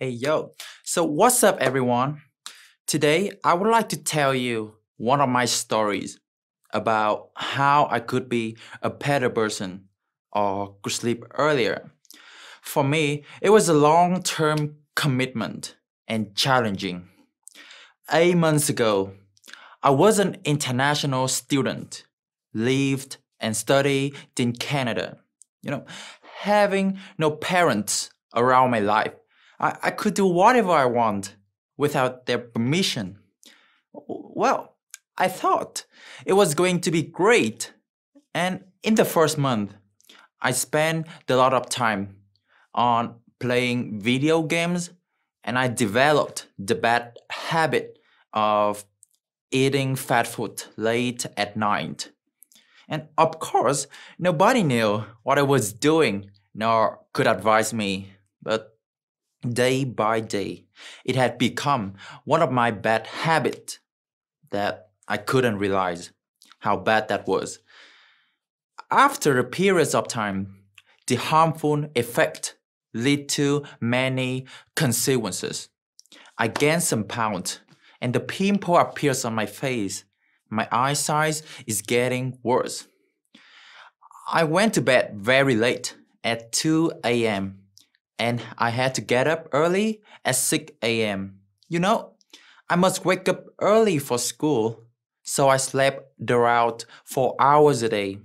Hey yo. So what's up everyone? Today I would like to tell you one of my stories about how I could be a better person or could sleep earlier. For me, it was a long-term commitment and challenging. 8 months ago, I was an international student, lived and studied in Canada. You know, having no parents around my life I, I could do whatever I want without their permission. Well, I thought it was going to be great. And in the first month, I spent a lot of time on playing video games and I developed the bad habit of eating fat food late at night. And of course, nobody knew what I was doing nor could advise me, but Day by day, it had become one of my bad habits that I couldn't realize how bad that was. After a period of time, the harmful effect lead to many consequences. I gained some pounds, and the pimple appears on my face. My eyesight is getting worse. I went to bed very late at 2 a.m and I had to get up early at 6 a.m. You know, I must wake up early for school, so I slept throughout four hours a day.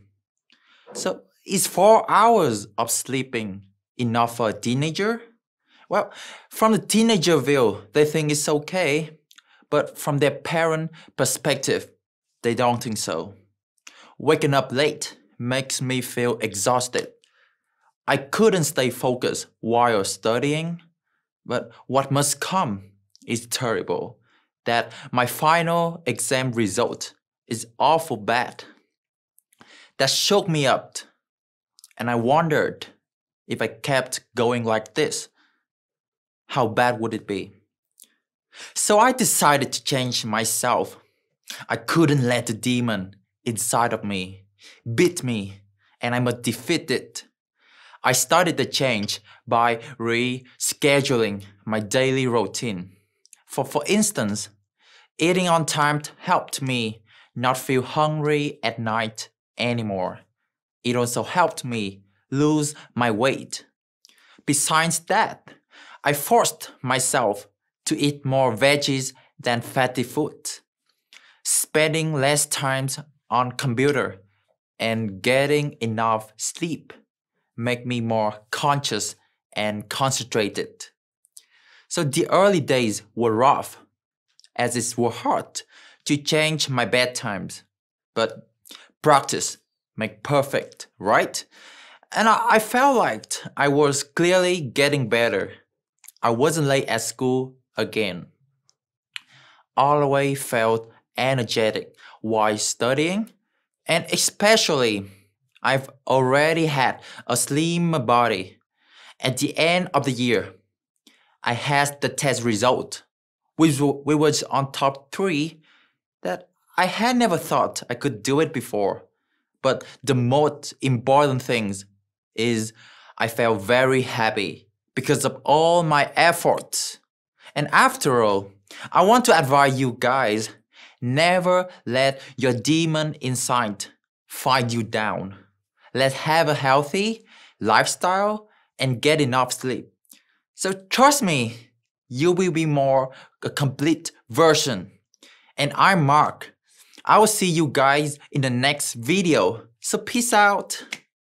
So is four hours of sleeping enough for a teenager? Well, from the teenager view, they think it's okay, but from their parent perspective, they don't think so. Waking up late makes me feel exhausted. I couldn't stay focused while studying, but what must come is terrible. That my final exam result is awful bad. That shook me up, and I wondered if I kept going like this, how bad would it be? So I decided to change myself. I couldn't let the demon inside of me beat me, and I must defeat it I started the change by rescheduling my daily routine. For, for instance, eating on time helped me not feel hungry at night anymore. It also helped me lose my weight. Besides that, I forced myself to eat more veggies than fatty food, spending less time on computer and getting enough sleep make me more conscious and concentrated. So the early days were rough, as it was hard to change my bedtimes. But practice make perfect, right? And I, I felt like I was clearly getting better. I wasn't late at school again. Always felt energetic while studying, and especially I've already had a slim body. At the end of the year, I had the test result, which we was on top three that I had never thought I could do it before. But the most important thing is I felt very happy because of all my efforts. And after all, I want to advise you guys, never let your demon inside find you down. Let's have a healthy lifestyle and get enough sleep. So trust me, you will be more a complete version. And I'm Mark. I will see you guys in the next video. So peace out.